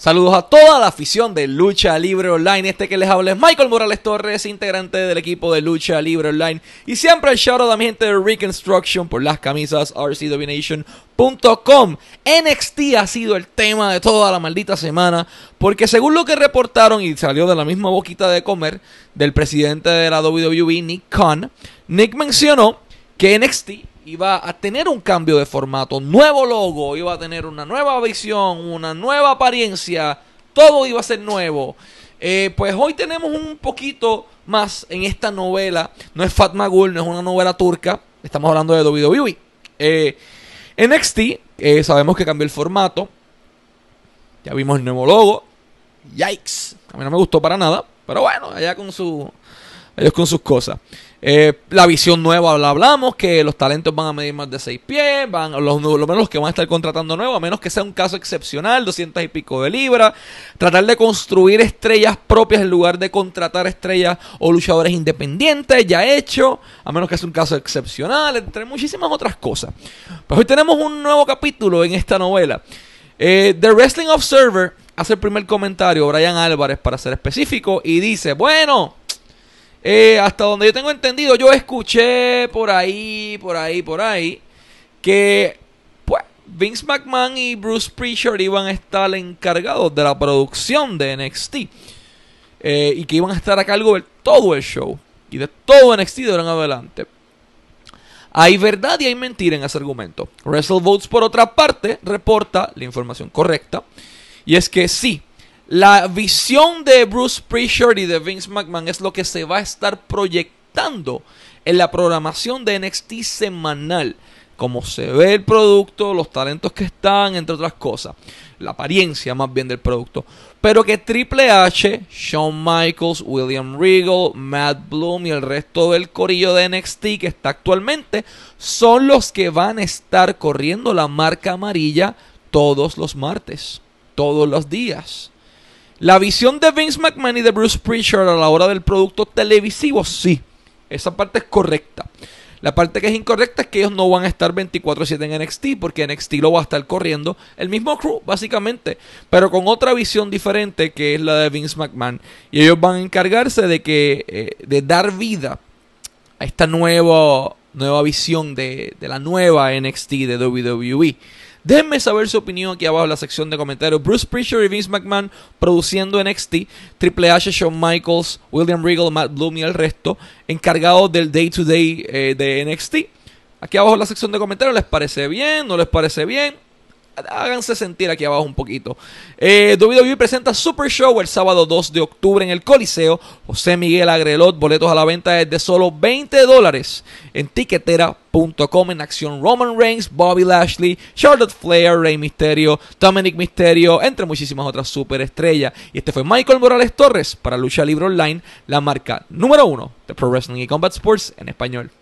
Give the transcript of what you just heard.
Saludos a toda la afición de Lucha Libre Online. Este que les habla es Michael Morales Torres, integrante del equipo de Lucha Libre Online. Y siempre el shout out a mi gente de Reconstruction por las camisas rcdomination.com. NXT ha sido el tema de toda la maldita semana, porque según lo que reportaron y salió de la misma boquita de comer del presidente de la WWE, Nick Khan, Nick mencionó que NXT iba a tener un cambio de formato, nuevo logo, iba a tener una nueva visión, una nueva apariencia, todo iba a ser nuevo. Eh, pues hoy tenemos un poquito más en esta novela. No es Fatma Gul, no es una novela turca. Estamos hablando de WWE. Eh, NXT, eh, sabemos que cambió el formato. Ya vimos el nuevo logo. Yikes. A mí no me gustó para nada. Pero bueno, allá con su ellos con sus cosas. Eh, la visión nueva la hablamos, que los talentos van a medir más de 6 pies, van, los, lo menos los que van a estar contratando nuevos, a menos que sea un caso excepcional, 200 y pico de libras. Tratar de construir estrellas propias en lugar de contratar estrellas o luchadores independientes, ya hecho, a menos que sea un caso excepcional, entre muchísimas otras cosas. Pues hoy tenemos un nuevo capítulo en esta novela. Eh, The Wrestling Observer hace el primer comentario, Brian Álvarez para ser específico, y dice, bueno, eh, hasta donde yo tengo entendido, yo escuché por ahí, por ahí, por ahí, que pues, Vince McMahon y Bruce Prichard iban a estar encargados de la producción de NXT. Eh, y que iban a estar a cargo de todo el show. Y de todo NXT de ahora en adelante. Hay verdad y hay mentira en ese argumento. WrestleVotes, por otra parte, reporta la información correcta. Y es que sí, la visión de Bruce Prichard y de Vince McMahon es lo que se va a estar proyectando en la programación de NXT semanal. como se ve el producto, los talentos que están, entre otras cosas. La apariencia más bien del producto. Pero que Triple H, Shawn Michaels, William Regal, Matt Bloom y el resto del corillo de NXT que está actualmente son los que van a estar corriendo la marca amarilla todos los martes, todos los días la visión de Vince McMahon y de Bruce Prichard a la hora del producto televisivo, sí. Esa parte es correcta. La parte que es incorrecta es que ellos no van a estar 24/7 en NXT porque NXT lo va a estar corriendo el mismo crew, básicamente, pero con otra visión diferente que es la de Vince McMahon. Y ellos van a encargarse de, que, eh, de dar vida a esta nueva, nueva visión de, de la nueva NXT de WWE. Déjenme saber su opinión aquí abajo en la sección de comentarios. Bruce Prichard y Vince McMahon produciendo NXT, Triple H, Shawn Michaels, William Regal, Matt Bloom y el resto, encargados del day-to-day eh, de NXT. Aquí abajo en la sección de comentarios, ¿les parece bien? ¿No les parece bien? háganse sentir aquí abajo un poquito. Eh, WWE presenta Super Show el sábado 2 de octubre en el Coliseo. José Miguel Agrelot, boletos a la venta de solo 20 dólares en tiquetera.com. En acción Roman Reigns, Bobby Lashley, Charlotte Flair, Rey Mysterio, Dominic Mysterio, entre muchísimas otras superestrellas. Y este fue Michael Morales Torres para Lucha Libre Online, la marca número uno de Pro Wrestling y Combat Sports en español.